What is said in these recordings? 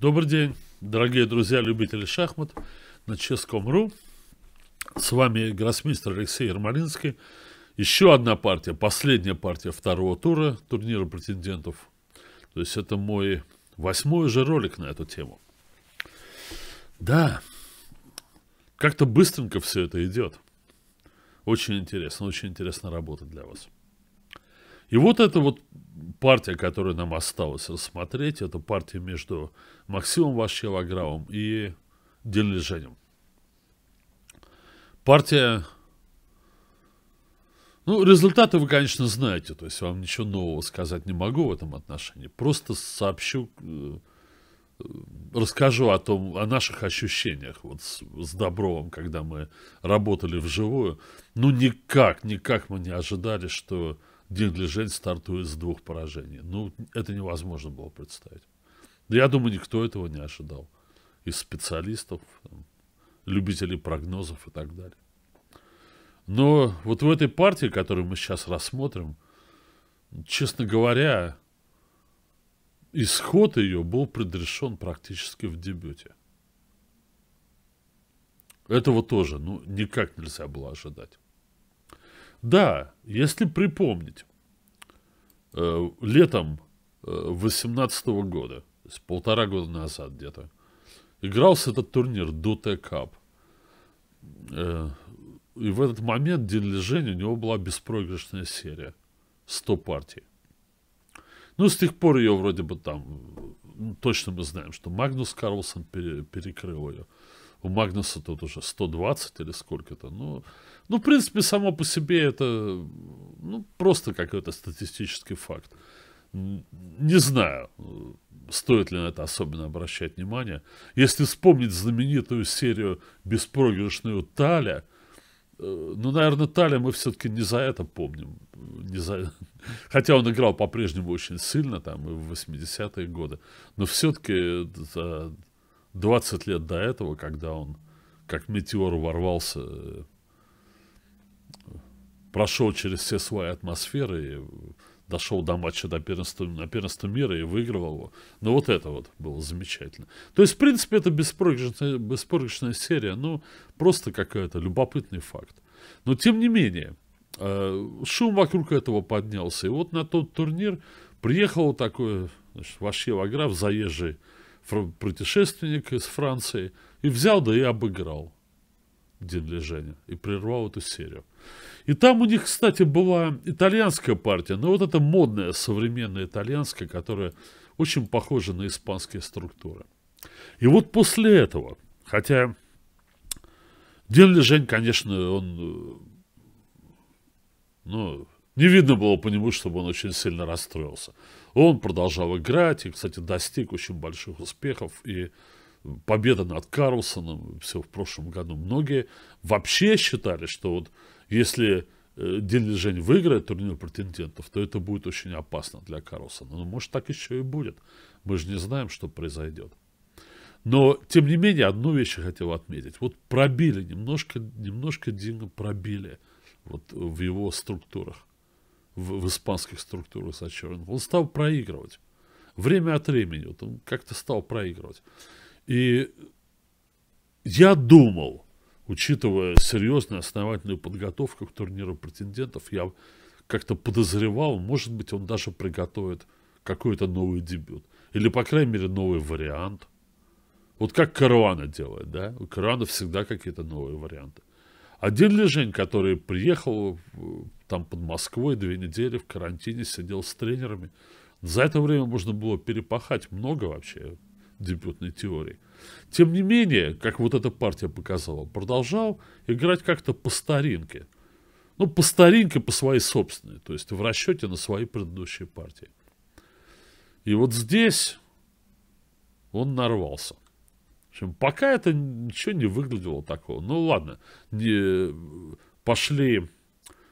Добрый день, дорогие друзья, любители шахмат на Ческом.ру. С вами гроссмейстер Алексей Ермолинский. Еще одна партия, последняя партия второго тура турнира претендентов. То есть это мой восьмой же ролик на эту тему. Да, как-то быстренько все это идет. Очень интересно, очень интересно работать для вас. И вот эта вот партия, которую нам осталось рассмотреть, это партия между Максимом Вашилогравом и Дельженем. Партия... Ну, результаты вы, конечно, знаете, то есть вам ничего нового сказать не могу в этом отношении. Просто сообщу, э, расскажу о том, о наших ощущениях вот с, с Добровым, когда мы работали вживую. Ну, никак, никак мы не ожидали, что Деглижень стартует с двух поражений. Ну, это невозможно было представить. Я думаю, никто этого не ожидал. Из специалистов, любителей прогнозов и так далее. Но вот в этой партии, которую мы сейчас рассмотрим, честно говоря, исход ее был предрешен практически в дебюте. Этого тоже, ну, никак нельзя было ожидать. Да, если припомнить, э, летом 18 э, года, то есть полтора года назад где-то, игрался этот турнир Dota Cup. Э, и в этот момент дин лежения у него была беспроигрышная серия. 100 партий. Ну, с тех пор ее вроде бы там... точно мы знаем, что Магнус Карлсон перекрыл ее. У Магнуса тут уже 120 или сколько-то. Ну, ну, в принципе, само по себе это ну, просто какой-то статистический факт. Не знаю, стоит ли на это особенно обращать внимание. Если вспомнить знаменитую серию беспроигрышную Таля, э, ну, наверное, Таля мы все-таки не за это помним. Не за... Хотя он играл по-прежнему очень сильно, там, и в 80-е годы. Но все-таки 20 лет до этого, когда он как метеор ворвался, прошел через все свои атмосферы, и дошел до матча до первенства, на первенство мира и выиграл его. Ну, вот это вот было замечательно. То есть, в принципе, это беспроигрышная, беспроигрышная серия, ну, просто какой-то любопытный факт. Но, тем не менее, э, шум вокруг этого поднялся. И вот на тот турнир приехал такой, значит, ваш Еваграф, заезжий путешественник из Франции, и взял, да и обыграл День Лежения, и прервал эту серию. И там у них, кстати, была итальянская партия, но вот эта модная современная итальянская, которая очень похожа на испанские структуры. И вот после этого, хотя День Лежень, конечно, он, ну, не видно было по нему, чтобы он очень сильно расстроился. Он продолжал играть и, кстати, достиг очень больших успехов. И победа над Карлсоном, все в прошлом году. Многие вообще считали, что вот если э, Дин Жень выиграет турнир претендентов, то это будет очень опасно для Карлсона. Но ну, может так еще и будет. Мы же не знаем, что произойдет. Но, тем не менее, одну вещь я хотел отметить. Вот пробили, немножко, немножко Дина пробили вот в его структурах в, в испанских структурах сочернов. Он стал проигрывать. Время от времени вот он как-то стал проигрывать. И я думал, учитывая серьезную основательную подготовку к турниру претендентов, я как-то подозревал, может быть, он даже приготовит какой-то новый дебют. Или, по крайней мере, новый вариант. Вот как Каруана делает, да? У Каруана всегда какие-то новые варианты. Отдельный Жень, который приехал э, там под Москвой две недели в карантине, сидел с тренерами. За это время можно было перепахать много вообще дебютной теории. Тем не менее, как вот эта партия показала, продолжал играть как-то по старинке. Ну, по старинке, по своей собственной, то есть в расчете на свои предыдущие партии. И вот здесь он нарвался общем, пока это ничего не выглядело такого. Ну ладно, не, пошли,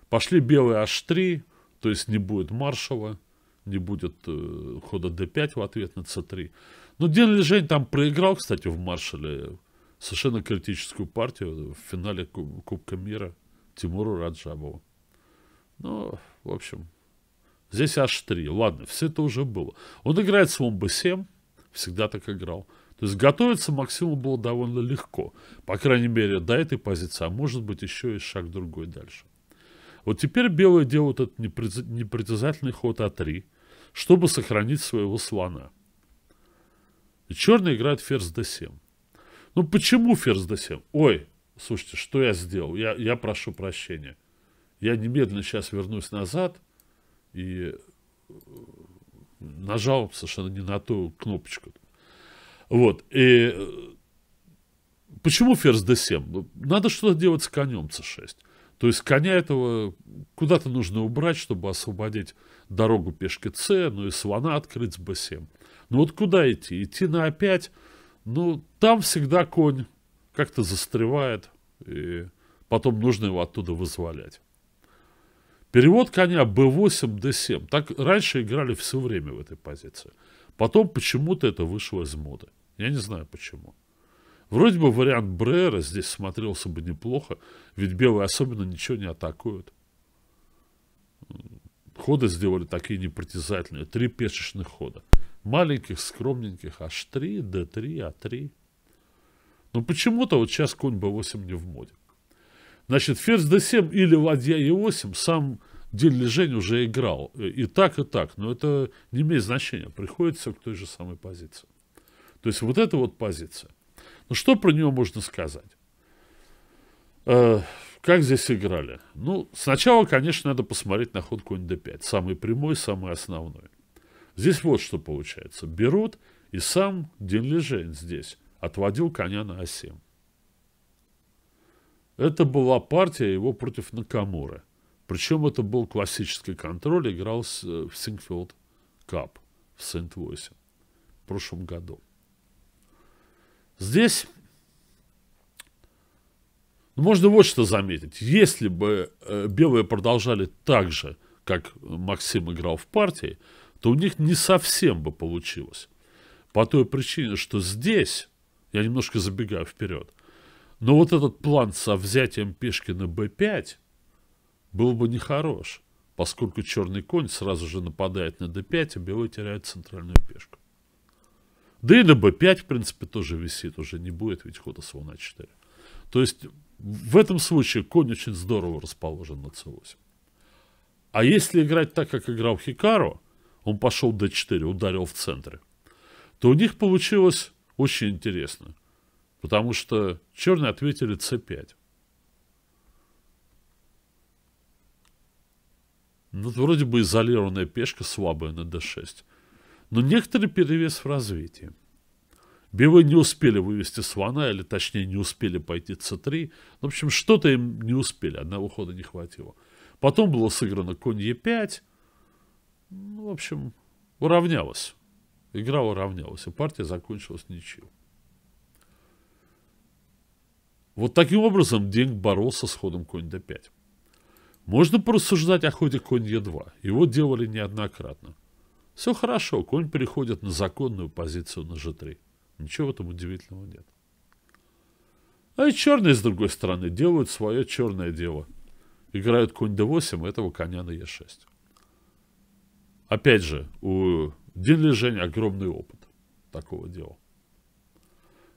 пошли белые H3, то есть не будет маршала, не будет э, хода D5 в ответ на C3. Но ну, Дин Лежень там проиграл, кстати, в маршале совершенно критическую партию в финале Кубка мира Тимуру Раджабову. Ну, в общем, здесь H3. Ладно, все это уже было. Он играет с b 7 всегда так играл. То есть готовиться Максиму было довольно легко. По крайней мере, до этой позиции, а может быть еще и шаг другой дальше. Вот теперь белые делают этот непритязательный ход А3, чтобы сохранить своего слона. И черный играет ферзь d7. Ну почему ферзь d7? Ой, слушайте, что я сделал? Я, я прошу прощения. Я немедленно сейчас вернусь назад и э, нажал совершенно не на ту кнопочку. Вот. И э, почему ферзь d7? Ну, надо что-то делать с конем c6. То есть коня этого куда-то нужно убрать, чтобы освободить дорогу пешки c, ну и слона открыть с b7. Ну вот куда идти? Идти на a5? А ну, там всегда конь как-то застревает, и потом нужно его оттуда вызволять. Перевод коня b8, d7. Так раньше играли все время в этой позиции. Потом почему-то это вышло из моды. Я не знаю почему. Вроде бы вариант Брера здесь смотрелся бы неплохо, ведь белые особенно ничего не атакуют. Ходы сделали такие непритязательные. Три пешечных хода. Маленьких, скромненьких. H3, D3, A3. Но почему-то вот сейчас конь B8 не в моде. Значит, ферзь D7 или ладья E8 сам Диль Лежень уже играл. И так, и так. Но это не имеет значения. приходится к той же самой позиции. То есть вот это вот позиция. Ну что про него можно сказать? Э, как здесь играли? Ну, сначала, конечно, надо посмотреть на ход конь d5. Самый прямой, самый основной. Здесь вот что получается. Берут, и сам Денлижень здесь отводил коня на а7. Это была партия его против Накамуры. Причем это был классический контроль, играл э, в Сингфилд Кап в Сент-8 в прошлом году. Здесь можно вот что заметить. Если бы э, белые продолжали так же, как Максим играл в партии, то у них не совсем бы получилось. По той причине, что здесь, я немножко забегаю вперед, но вот этот план со взятием пешки на b5 был бы нехорош, поскольку черный конь сразу же нападает на d5, а белый теряет центральную пешку. Да и ДБ-5, в принципе, тоже висит, уже не будет ведь хода слона 4. То есть в этом случае конь очень здорово расположен на c8. А если играть так, как играл Хикару, он пошел d4, ударил в центре, то у них получилось очень интересно. Потому что черные ответили c5. Ну, вроде бы изолированная пешка слабая на d6 но некоторый перевес в развитии. Бивы не успели вывести Свана, или точнее не успели пойти С3. В общем, что-то им не успели, одного хода не хватило. Потом было сыграно конь Е5. Ну, в общем, уравнялось. Игра уравнялась, и партия закончилась ничью. Вот таким образом Денг боролся с ходом конь d5. Можно порассуждать о ходе конь e2. Его делали неоднократно. Все хорошо, конь переходит на законную позицию на g3. Ничего в этом удивительного нет. А и черные, с другой стороны, делают свое черное дело. Играют конь d8, а этого коня на e6. Опять же, у Дин Жень огромный опыт такого дела.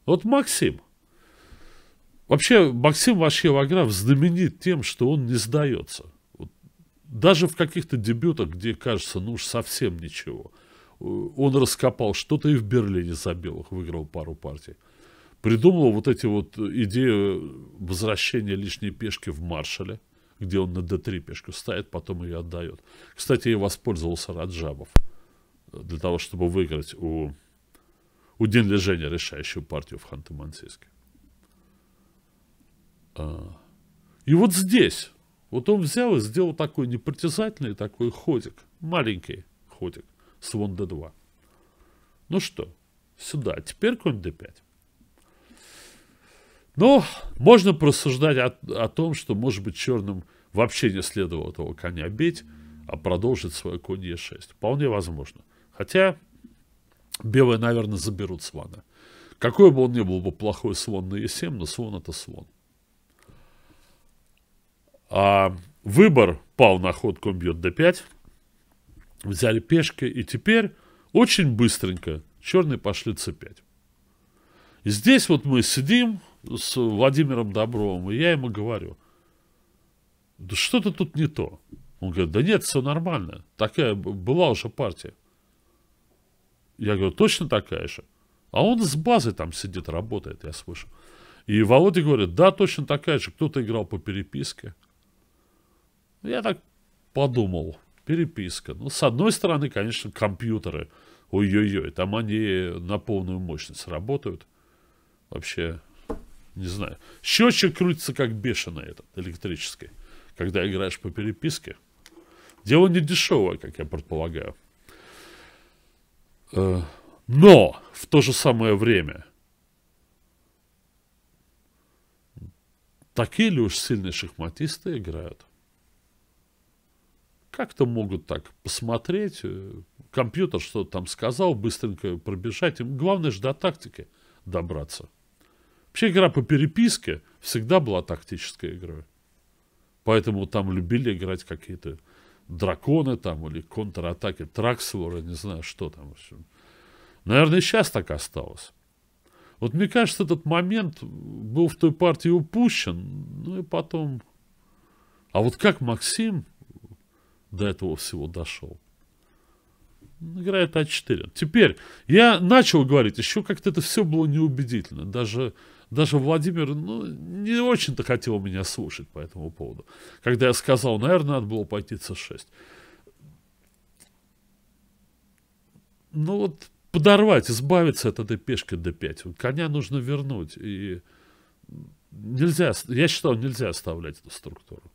Вот Максим. Вообще, Максим Вашеваграф знаменит тем, что он не сдается даже в каких-то дебютах, где кажется, ну уж совсем ничего, э, он раскопал что-то и в Берлине за белых выиграл пару партий. Придумал вот эти вот э, идею э, возвращения лишней пешки в маршале, где он на d3 пешку ставит, потом ее отдает. Кстати, и воспользовался Раджабов для того, чтобы выиграть у, у День Лежения решающую партию в Ханты-Мансийске. А, и вот здесь вот он взял и сделал такой непритязательный такой ходик, маленький ходик с вон d2. Ну что, сюда. Теперь конь d5. Но можно просуждать о, о том, что, может быть, черным вообще не следовало этого коня бить, а продолжить свое конь е 6 Вполне возможно. Хотя белые, наверное, заберут слона. Какой бы он ни был бы плохой слон на е 7 но слон это слон. А выбор пал на ход комбьет d5. Взяли пешки. И теперь очень быстренько черные пошли c5. И здесь вот мы сидим с Владимиром Добровым, и я ему говорю, да что-то тут не то. Он говорит, да нет, все нормально. Такая была уже партия. Я говорю, точно такая же? А он с базы там сидит, работает, я слышу. И Володя говорит, да, точно такая же. Кто-то играл по переписке. Я так подумал, переписка. Ну, с одной стороны, конечно, компьютеры. Ой-ой-ой, там они на полную мощность работают. Вообще, не знаю. Счетчик крутится как бешеный этот, электрический. Когда играешь по переписке. Дело не дешевое, как я предполагаю. Э, но в то же самое время такие ли уж сильные шахматисты играют? как-то могут так посмотреть, э, компьютер что-то там сказал, быстренько пробежать. Им главное же до тактики добраться. Вообще игра по переписке всегда была тактическая игра. Поэтому там любили играть какие-то драконы там или контратаки траксворы, не знаю, что там. В общем. Наверное, сейчас так осталось. Вот мне кажется, этот момент был в той партии упущен, ну и потом... А вот как Максим до этого всего дошел. Играет А4. Теперь, я начал говорить, еще как-то это все было неубедительно. Даже, даже Владимир ну, не очень-то хотел меня слушать по этому поводу. Когда я сказал, наверное, надо было пойти С6. Ну вот, подорвать, избавиться от этой пешки d5. Коня нужно вернуть. И нельзя, я считал, нельзя оставлять эту структуру.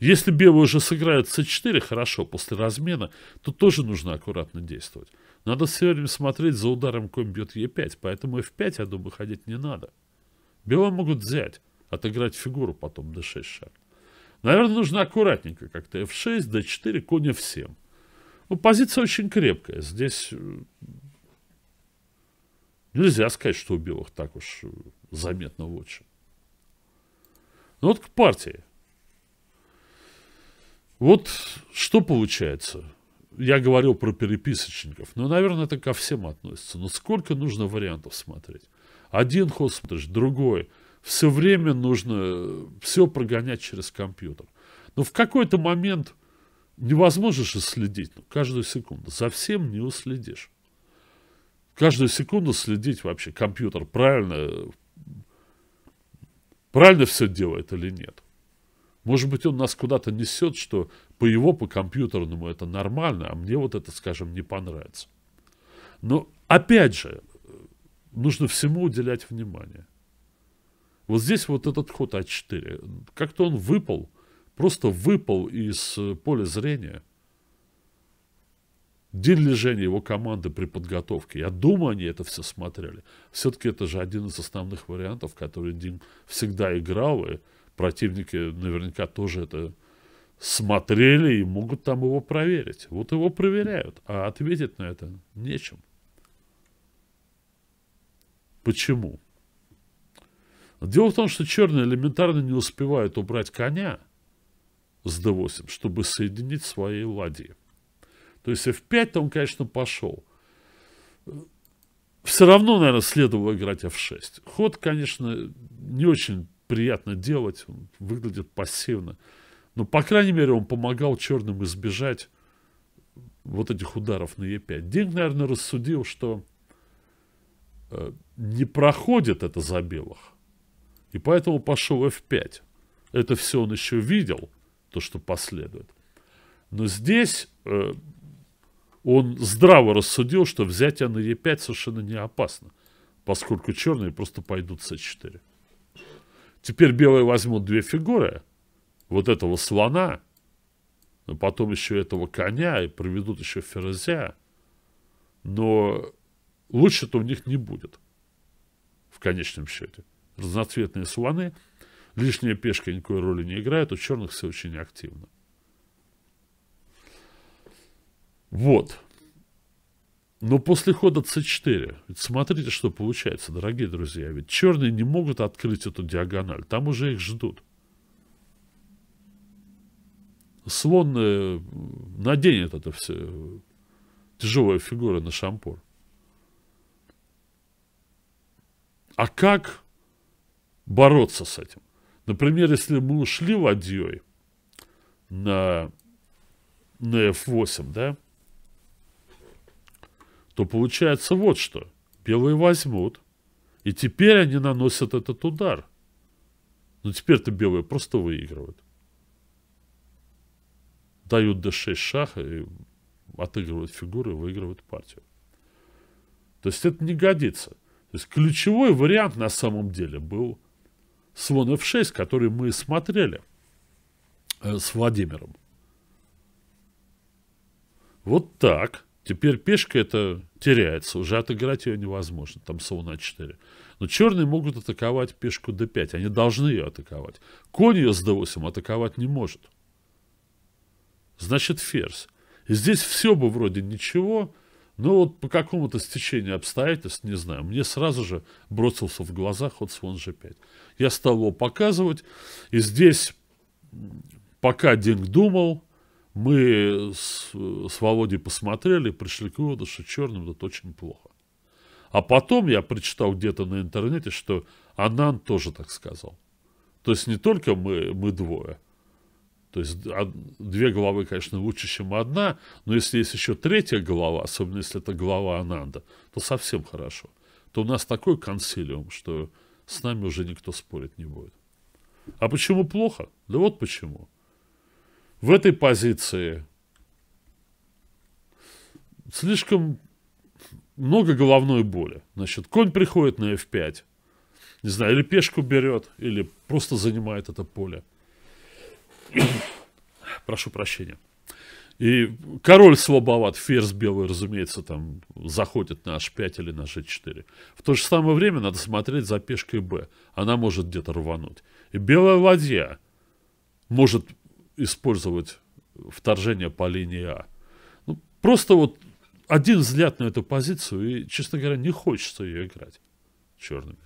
Если белые уже сыграют c4 хорошо после размена, то тоже нужно аккуратно действовать. Надо все время смотреть за ударом, конь бьет e5, поэтому f5, я думаю, ходить не надо. Белые могут взять, отыграть фигуру потом d6 шаг. Наверное, нужно аккуратненько как-то f6, d4, конь f7. Ну, позиция очень крепкая. Здесь э, нельзя сказать, что у белых так уж заметно лучше. Ну вот к партии. Вот что получается. Я говорил про переписочников. но, наверное, это ко всем относится. Но сколько нужно вариантов смотреть? Один ход смотришь, другой. Все время нужно э, все прогонять через компьютер. Но в какой-то момент невозможно же следить. Ну, каждую секунду. За всем не уследишь. Каждую секунду следить вообще компьютер правильно, правильно все делает или нет. Может быть, он нас куда-то несет, что по его, по компьютерному это нормально, а мне вот это, скажем, не понравится. Но, опять же, нужно всему уделять внимание. Вот здесь вот этот ход А4, как-то он выпал, просто выпал из э, поля зрения. День лежения его команды при подготовке. Я думаю, они это все смотрели. Все-таки это же один из основных вариантов, который Дим всегда играл, и противники наверняка тоже это смотрели и могут там его проверить. Вот его проверяют, а ответить на это нечем. Почему? Дело в том, что черные элементарно не успевают убрать коня с D8, чтобы соединить свои ладьи. То есть F5 он, конечно, пошел. Все равно, наверное, следовало играть F6. Ход, конечно, не очень приятно делать, он выглядит пассивно. Но, по крайней мере, он помогал черным избежать вот этих ударов на Е5. Динг, наверное, рассудил, что э, не проходит это за белых. И поэтому пошел F5. Это все он еще видел, то, что последует. Но здесь э, он здраво рассудил, что взятие на Е5 совершенно не опасно, поскольку черные просто пойдут С4. Теперь белые возьмут две фигуры. Вот этого слона, а потом еще этого коня, и проведут еще ферзя. Но лучше-то у них не будет. В конечном счете. Разноцветные слоны, лишняя пешка никакой роли не играет, у черных все очень активно. Вот. Но после хода c4, смотрите, что получается, дорогие друзья. Ведь черные не могут открыть эту диагональ. Там уже их ждут. Слон э, наденет это все. Тяжелая фигура на шампур. А как бороться с этим? Например, если мы ушли ладьей на, на f8, да, то получается вот что. Белые возьмут, и теперь они наносят этот удар. Но теперь-то белые просто выигрывают. Дают d6 шах и отыгрывают фигуры и выигрывают партию. То есть это не годится. То есть ключевой вариант на самом деле был слон f6, который мы смотрели э, с Владимиром. Вот так. Теперь пешка это теряется, уже отыграть ее невозможно, там сон на 4. Но черные могут атаковать пешку d5, они должны ее атаковать. Конь ее с d8 атаковать не может. Значит ферзь. И здесь все бы вроде ничего, но вот по какому-то стечению обстоятельств, не знаю, мне сразу же бросился в глаза ход слон g5. Я стал его показывать, и здесь, пока Динг думал, мы с, с Володей посмотрели, пришли к выводу, что черным это очень плохо. А потом я прочитал где-то на интернете, что Анан тоже так сказал. То есть не только мы, мы двое. То есть две головы, конечно, лучше, чем одна, но если есть еще третья голова, особенно если это глава Ананда, то совсем хорошо. То у нас такой консилиум, что с нами уже никто спорить не будет. А почему плохо? Да вот почему в этой позиции слишком много головной боли. Значит, конь приходит на f5. Не знаю, или пешку берет, или просто занимает это поле. Прошу прощения. И король слабоват, ферзь белый, разумеется, там заходит на h5 или на g4. В то же самое время надо смотреть за пешкой b. Она может где-то рвануть. И белая ладья может использовать вторжение по линии А. Ну, просто вот один взгляд на эту позицию, и, честно говоря, не хочется ее играть черными.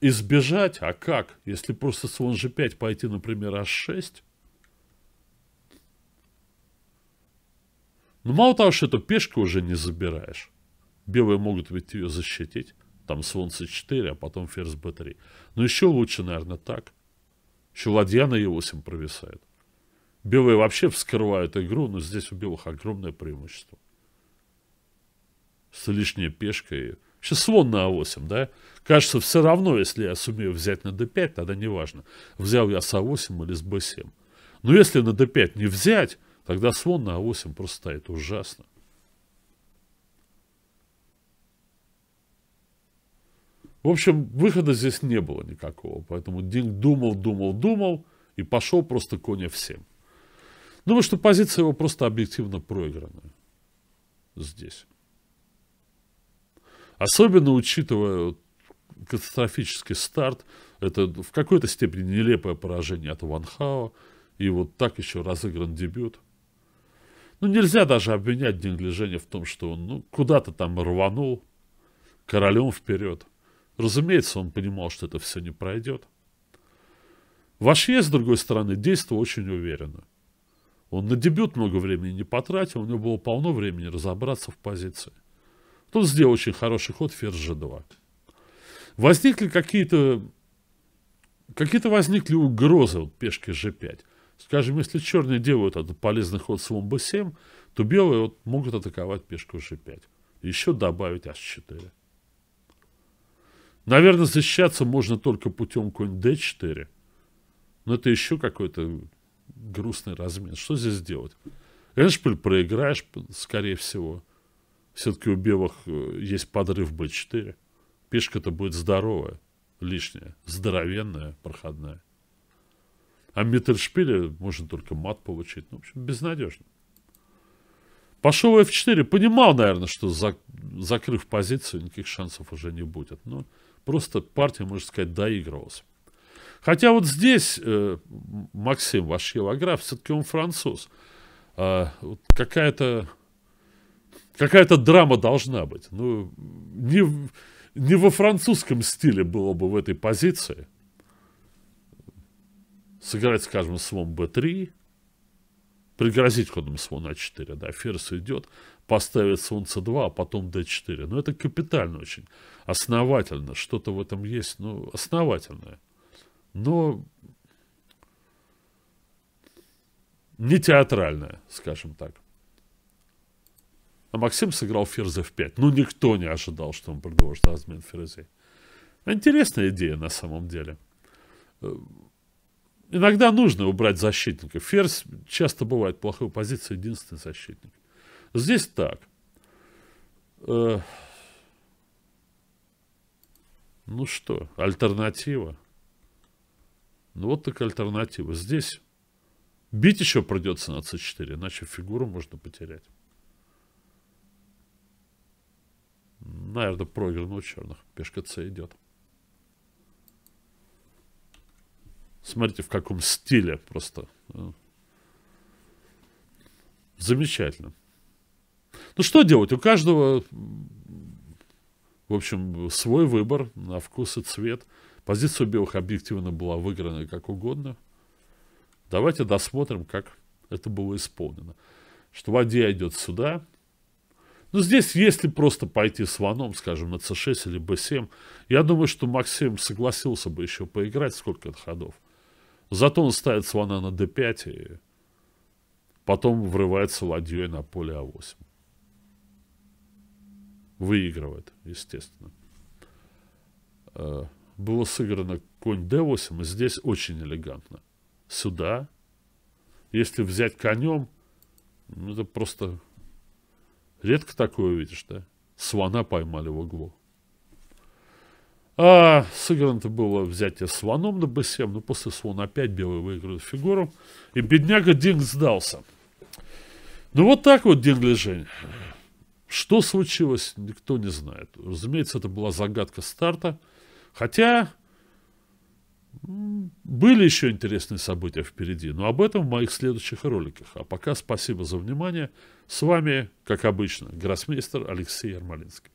Избежать, а как? Если просто с слон g5 пойти, например, h6, Ну, мало того, что эту пешку уже не забираешь. Белые могут ведь ее защитить. Там слон c4, а потом ферзь b3. Но еще лучше, наверное, так ладья на Е8 провисает. Белые вообще вскрывают игру, но здесь у белых огромное преимущество. С лишней пешкой. Сейчас слон на А8, да? Кажется, все равно, если я сумею взять на d5, тогда неважно, взял я с А8 или с b7. Но если на d5 не взять, тогда слон на А8 просто стоит ужасно. В общем, выхода здесь не было никакого. Поэтому Динг думал, думал, думал и пошел просто коня всем. Думаю, ну, что позиция его просто объективно проиграна здесь. Особенно учитывая катастрофический старт, это в какой-то степени нелепое поражение от Ванхао, и вот так еще разыгран дебют. Ну, нельзя даже обвинять Динглижения в том, что он ну, куда-то там рванул королем вперед. Разумеется, он понимал, что это все не пройдет. Вашье, с другой стороны, действовал очень уверенно. Он на дебют много времени не потратил, у него было полно времени разобраться в позиции. Тут сделал очень хороший ход ферзь g2. Возникли какие-то... Какие-то возникли угрозы вот, пешки g5. Скажем, если черные делают этот полезный ход слон b7, то белые вот, могут атаковать пешку g5. Еще добавить h4. Наверное, защищаться можно только путем конь D4. Но это еще какой-то грустный размен. Что здесь делать? Эншпиль проиграешь, скорее всего. Все-таки у белых э, есть подрыв B4. Пешка-то будет здоровая, лишняя, здоровенная, проходная. А Миттельшпиле можно только мат получить. Ну, в общем, безнадежно. Пошел F4. Понимал, наверное, что за, закрыв позицию, никаких шансов уже не будет. Но Просто партия, можно сказать, доигрывалась. Хотя вот здесь э, Максим Вашьев-Аграф, все-таки он француз. Э, вот какая-то какая-то драма должна быть. Ну, не, не во французском стиле было бы в этой позиции. Сыграть, скажем, слон b3, пригрозить ходом слона 4, да, ферзь идет, поставит Солнце 2, а потом D4. Но ну, это капитально очень. Основательно. Что-то в этом есть. Ну, основательное. Но не театральное, скажем так. А Максим сыграл ферзь f5. Ну, никто не ожидал, что он предложит размен ферзей. Интересная идея на самом деле. Иногда нужно убрать защитника. Ферзь часто бывает плохой позиции, единственный защитник. Здесь так. Э, ну что, альтернатива. Ну вот так альтернатива. Здесь бить еще придется на c4, иначе фигуру можно потерять. Наверное, проигран у черных. Пешка c идет. Смотрите, в каком стиле просто. Э, замечательно. Ну что делать? У каждого, в общем, свой выбор на вкус и цвет. Позиция белых объективно была выиграна как угодно. Давайте досмотрим, как это было исполнено. Что ладья идет сюда. Ну, здесь, если просто пойти с ваном, скажем, на c6 или b7, я думаю, что Максим согласился бы еще поиграть сколько ходов. Зато он ставит слона на d5 и потом врывается ладьей на поле а8 выигрывает, естественно. Э, было сыграно конь d8, и здесь очень элегантно. Сюда. Если взять конем, ну, это просто... Редко такое видишь, да? Слона поймали в углу. А сыграно-то было взятие слоном на b7, но после слона опять белый выиграл фигуру. И бедняга Динг сдался. Ну вот так вот Динг Лежень. Что случилось, никто не знает. Разумеется, это была загадка старта. Хотя были еще интересные события впереди, но об этом в моих следующих роликах. А пока спасибо за внимание. С вами, как обычно, гроссмейстер Алексей Ермолинский.